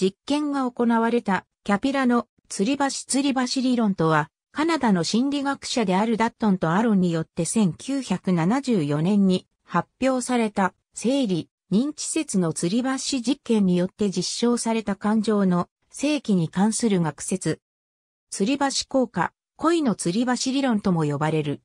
実験が行われたキャピラの吊り橋吊り橋理論とは、カナダの心理学者であるダットンとアロンによって1974年に発表された生理、認知説の吊り橋実験によって実証された感情の正規に関する学説。吊り橋効果、恋の吊り橋理論とも呼ばれる。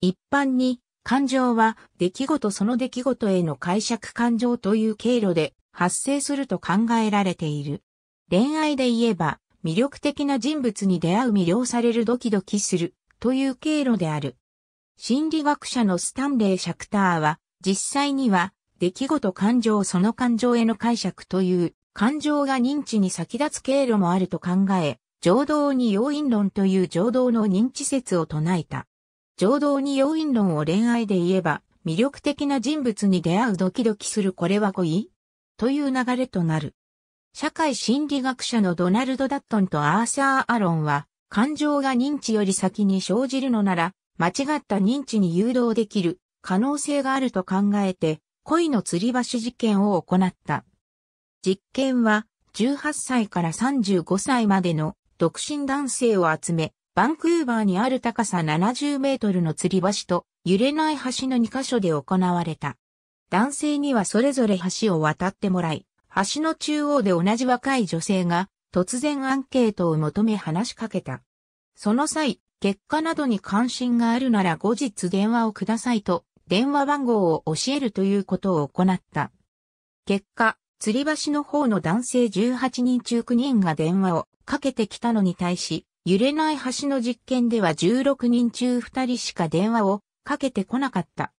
一般に、感情は出来事その出来事への解釈感情という経路で発生すると考えられている。恋愛で言えば、魅力的な人物に出会う魅了されるドキドキするという経路である。心理学者のスタンレー・シャクターは、実際には、出来事感情その感情への解釈という感情が認知に先立つ経路もあると考え、情動に要因論という情動の認知説を唱えた。情動に要因論を恋愛で言えば、魅力的な人物に出会うドキドキするこれは恋という流れとなる。社会心理学者のドナルド・ダットンとアーサー・アロンは、感情が認知より先に生じるのなら、間違った認知に誘導できる可能性があると考えて、恋の吊り橋事件を行った。実験は、18歳から35歳までの独身男性を集め、バンクーバーにある高さ70メートルの吊り橋と揺れない橋の2カ所で行われた。男性にはそれぞれ橋を渡ってもらい、橋の中央で同じ若い女性が突然アンケートを求め話しかけた。その際、結果などに関心があるなら後日電話をくださいと電話番号を教えるということを行った。結果、吊り橋の方の男性18人中9人が電話をかけてきたのに対し、揺れない橋の実験では16人中2人しか電話をかけてこなかった。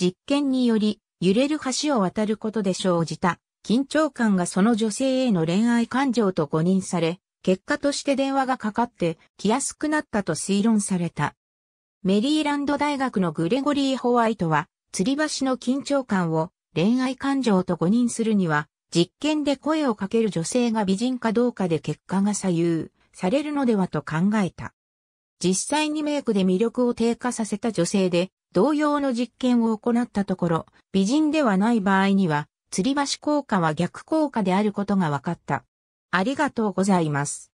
実験により、揺れる橋を渡ることで生じた緊張感がその女性への恋愛感情と誤認され、結果として電話がかかって来やすくなったと推論された。メリーランド大学のグレゴリー・ホワイトは、吊り橋の緊張感を恋愛感情と誤認するには、実験で声をかける女性が美人かどうかで結果が左右されるのではと考えた。実際にメイクで魅力を低下させた女性で同様の実験を行ったところ、美人ではない場合には、吊り橋効果は逆効果であることが分かった。ありがとうございます。